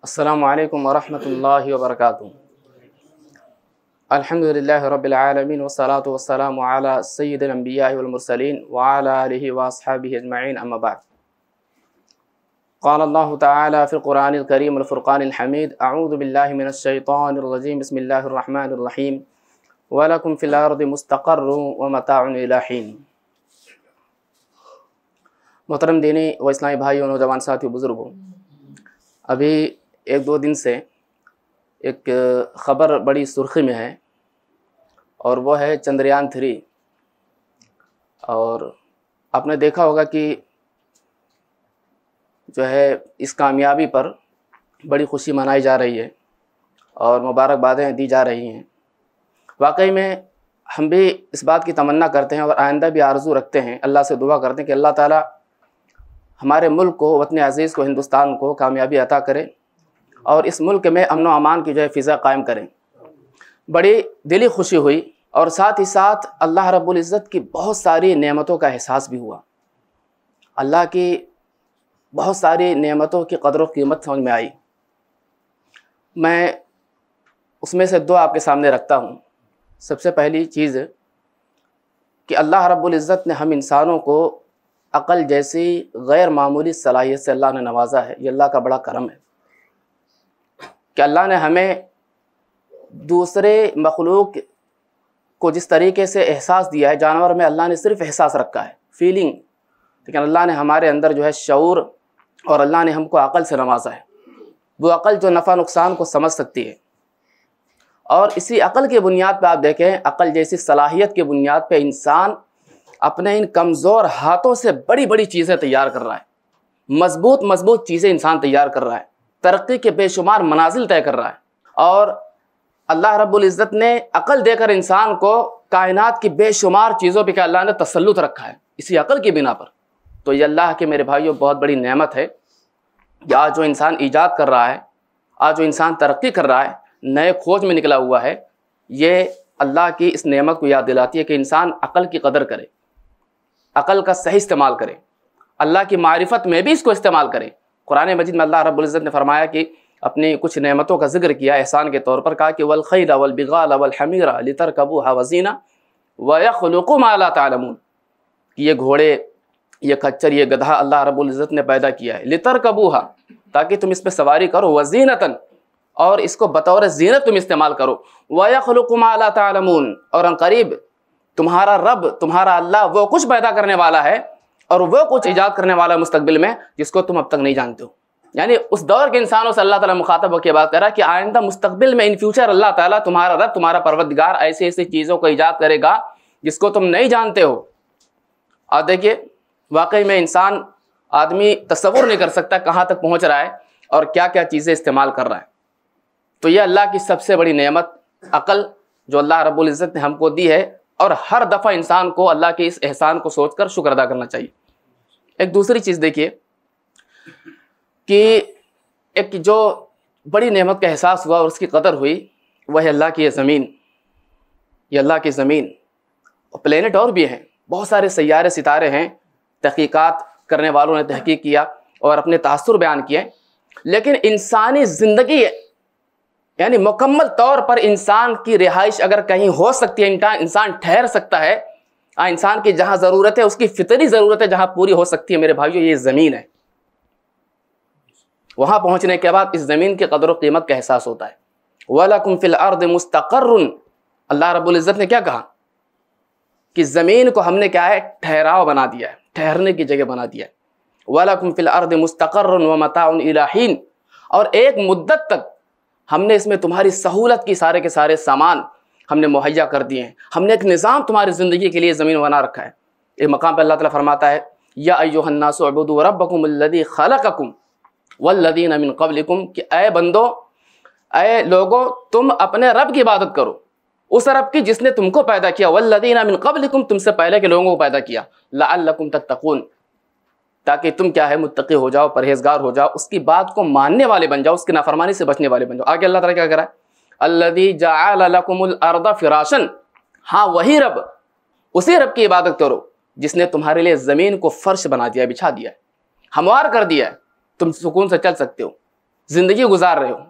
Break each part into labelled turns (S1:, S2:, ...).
S1: السلام عليكم ورحمة الله وبركاته الحمد لله رب العالمين والصلاة والسلام على سيد الأنبياء والمرسلين وعلى آله وأصحابه أجمعين أما بعد قال الله تعالى في القرآن الكريم الفرقان الحميد أعوذ بالله من الشيطان الرجيم بسم الله الرحمن الرحيم ولكم في الأرض مستقر ومتاع إلى حين محترم ديني وإسلامي اسلامی بھائیوں نوجوان ساتھی بزرگوں ابھی एक दो दिन से एक ख़बर बड़ी सुर्खी में है और वो है चंद्रयान थ्री और आपने देखा होगा कि जो है इस कामयाबी पर बड़ी खुशी मनाई जा रही है और मुबारकबादें दी जा रही हैं वाकई में हम भी इस बात की तमन्ना करते हैं और आइंदा भी आरजू रखते हैं अल्लाह से दुआ करते हैं कि अल्लाह ताला हमारे मुल्क को वतन अज़ीज़ को हिंदुस्तान को कामयाबी अता करें और इस मुल्क में अमन व अमान की जो है फ़िज़ा कायम करें बड़ी दिली खुशी हुई और साथ ही साथ अल्लाह रब्बुल इज़्ज़त की बहुत सारी नेमतों का एहसास भी हुआ अल्लाह की बहुत सारी नेमतों की कदर कीमत समझ में आई मैं उसमें से दो आपके सामने रखता हूँ सबसे पहली चीज़ कि अल्लाह रब्बुल इज़्ज़त ने हम इंसानों को अकल जैसी गैर मामूली सलाहियत से अल्लाह ने नवाजा है ये अल्लाह का बड़ा करम है कि अल्लाह ने हमें दूसरे मखलूक को जिस तरीके से एहसास दिया है जानवर में अल्लाह ने सिर्फ एहसास रखा है फीलिंग लेकिन अल्लाह ने हमारे अंदर जो है शूर और अल्लाह ने हमको अकल से नवाजा है वो अकल जो नफ़ा नुकसान को समझ सकती है और इसी अकल की बुनियाद पर आप देखें अकल जैसी सलाहियत की बुनियाद पर इंसान अपने इन कमज़ोर हाथों से बड़ी बड़ी चीज़ें तैयार कर रहा है मजबूत मजबूत चीज़ें इंसान तैयार कर रहा है तरक्की के बेशुमार मनाजिल तय कर रहा है और अल्लाह रबुल्ज़त ने अकल देकर इंसान को कायनात की बेशुमार चीज़ों पर अल्लाह ने तसलुत रखा है इसी अकल की बिना पर तो ये अल्लाह के मेरे भाइयों बहुत बड़ी नेमत है कि आज जो इंसान ईजाद कर रहा है आज जो इंसान तरक्की कर रहा है नए खोज में निकला हुआ है ये अल्लाह की इस नेमत को याद दिलाती है कि इंसान अकल की कदर करे अकल का सही इस्तेमाल करे अल्लाह की मारफत में भी इसको इस्तेमाल करे कुरान मजिद में अल्लाह रब्ज़त ने फरमाया कि अपनी कुछ नेमतों का जिक्र किया एहसान के तौर पर कहा कि वलखैर वलबिगाल वलहमीरा लितर कबू हवजीना वयखलुकुम आला तालमून कि ये घोड़े ये खच्चर ये गधा अल्लाह रब्ज़त ने पैदा किया है लितर कबूहा ताकि तुम इस पर सवारी करो वजीनतन और इसको बतौर जीनत तुम इस्तेमाल करो वयखलुकुम आला तालमून और करीब तुम्हारा रब तुम्हारा अल्लाह वो कुछ पैदा करने वाला है और वो कुछ ईजाद करने वाला है मुस्तबिल में जिसको तुम अब तक नहीं जानते हो यानी उस दौर के इंसानों से अल्लाह तखातब मुखातब होकर बात कर रहा है कि आइंदा मुस्तबिल में इन फ्यूचर अल्लाह ताला तुम्हारा रब तुम्हारा परवदगार ऐसी ऐसी चीज़ों को ईजाद करेगा जिसको तुम नहीं जानते हो और देखिए वाकई में इंसान आदमी तस्वुर नहीं कर सकता कहाँ तक पहुँच रहा है और क्या क्या चीज़ें इस्तेमाल कर रहा है तो यह अल्लाह की सबसे बड़ी नियमत अक़ल जो अल्लाह रबुल्जत ने हमको दी है और हर दफ़ा इंसान को अल्लाह के इस एहसान को सोचकर शुक्र अदा करना चाहिए एक दूसरी चीज़ देखिए कि एक जो बड़ी नेमत का एहसास हुआ और उसकी कदर हुई वह अल्लाह की ज़मीन ये अल्लाह की ज़मीन और प्लेनेट और भी हैं बहुत सारे सैारे सितारे हैं तहकीक़ात करने वालों ने तहकीक किया और अपने तासुर बयान किए लेकिन इंसानी ज़िंदगी यानी मुकम्मल तौर पर इंसान की रिहाइश अगर कहीं हो सकती है इंसान ठहर सकता है इंसान की जहां ज़रूरत है उसकी फितरी ज़रूरत है जहां पूरी हो सकती है मेरे भाइयों ये ज़मीन है वहां पहुंचने के बाद इस ज़मीन की कदर कीमत का एहसास होता है वालकुम फिल अर्द मुस्तकर अल्लाह रबुल्ज़त ने क्या कहा कि ज़मीन को हमने क्या है ठहराव बना दिया है ठहरने की जगह बना दिया है वालकुम फिल अर्द मुस्तकर व मताउन इलाहीन और एक मुद्दत तक हमने इसमें तुम्हारी सहूलत की सारे के सारे सामान हमने मुहैया कर दिए हैं हमने एक निज़ाम तुम्हारी ज़िंदगी के लिए ज़मीन बना रखा है एक मकाम पर अल्लाह तरमाता फरमाता है या अयोहन्नासबुदरबकुमल्लदी खलककुम वल्लदीन अमिन कबलिकुम कि अय बंदो अय लोगो तुम अपने रब की इबादत करो उस रब की जिसने तुमको पैदा किया वल्लिन अमिन कबलिकुम तुमसे पहले के लोगों को पैदा किया लाकुम तक ताकि तुम क्या है मुतकी हो जाओ परहेजगार हो जाओ उसकी बात को मानने वाले बन जाओ उसकी नाफरमानी से बचने वाले बन जाओ आगे अल्लाह ताला क्या करा है अल्लदी जाकुमुल फिराशन हाँ वही रब उसी रब की इबादत करो जिसने तुम्हारे लिए ज़मीन को फर्श बना दिया बिछा दिया है हमवार कर दिया है तुम सुकून से चल सकते हो ज़िंदगी गुजार रहे हो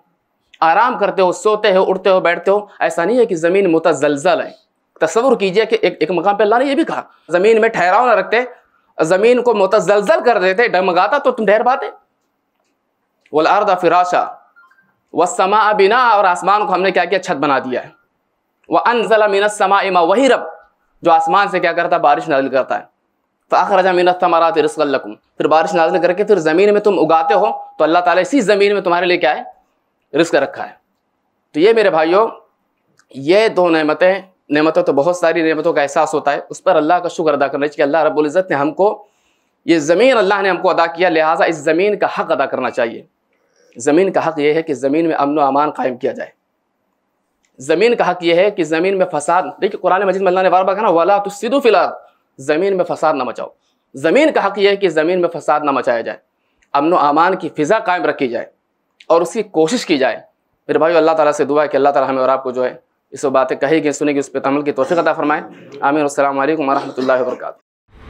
S1: आराम करते हो सोते हो उठते हो बैठते हो ऐसा नहीं है कि ज़मीन मुतजलजल है तस्वुर कीजिए कि एक एक मकाम पर अल्लाह ने यह भी कहा ज़मीन में ठहराव ना रखते ज़मीन को मुतजलजल कर देते डमगाता तो तुम ठहर पाते वो अर्दा फिराशा व समा बिना और आसमान को हमने क्या किया छत बना दिया है वह अनजला मीनत समा इमा वही रब जो आसमान से क्या करता है बारिश नाजिल करता है तो आखरजा मीनत तमारा तिरस्कल्लकुम फिर बारिश नाजिल करके फिर ज़मीन में तुम उगाते हो तो अल्लाह ताला इसी ज़मीन में तुम्हारे लिए क्या है रिस्क रखा है तो ये मेरे भाइयों ये दो नमतें नमतों तो बहुत सारी नमतों का एहसास होता है उस पर अल्लाह का शुक्र अदा करना चाहिए कि अल्लाह रब्बुल इज़्ज़त ने हमको ये ज़मीन अल्लाह ने हमको अदा किया लिहाजा इस ज़मीन का हक़ अदा करना चाहिए ज़मीन का हक़ यह है कि ज़मीन में अमन अमान कायम किया जाए ज़मीन का हक़ यह है कि ज़मीन में फसाद देखिए कुरान मजीद मल्ला ने बार बार वाला तो सिदु फिलहाल ज़मीन में फसाद ना मचाओ ज़मीन का हक़ यह है कि ज़मीन में फसाद ना मचाया जाए अमन अमान की फ़िज़ा कायम रखी जाए और उसकी कोशिश की जाए फिर भाई अल्लाह ताली से दुआ है कि अल्लाह ताली हमें और आपको जो है इस बातें कही गई सुनेगी उस पर तमल की तोफ़ी अदा फरमाएँ आमिर असल वरहमल वर्का